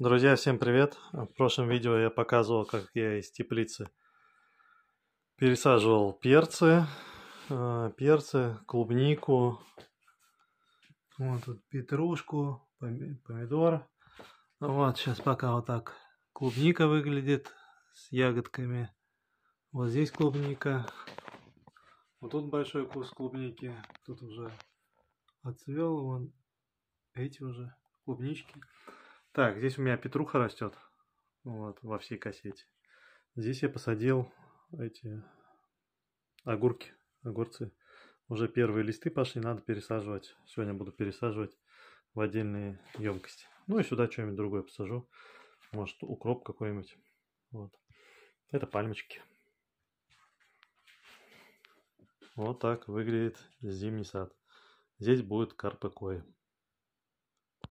Друзья, всем привет! В прошлом видео я показывал, как я из теплицы пересаживал перцы, э, перцы, клубнику, вот тут петрушку, помидор. Вот сейчас пока вот так клубника выглядит с ягодками. Вот здесь клубника. Вот тут большой куст клубники. Тут уже отцвел, вон эти уже клубнички. Так, здесь у меня петруха растет. Вот, во всей кассете. Здесь я посадил эти огурки, огурцы. Уже первые листы пошли, надо пересаживать. Сегодня буду пересаживать в отдельные емкости. Ну и сюда что-нибудь другое посажу. Может, укроп какой-нибудь. Вот. Это пальмочки. Вот так выглядит зимний сад. Здесь будет карпы кои.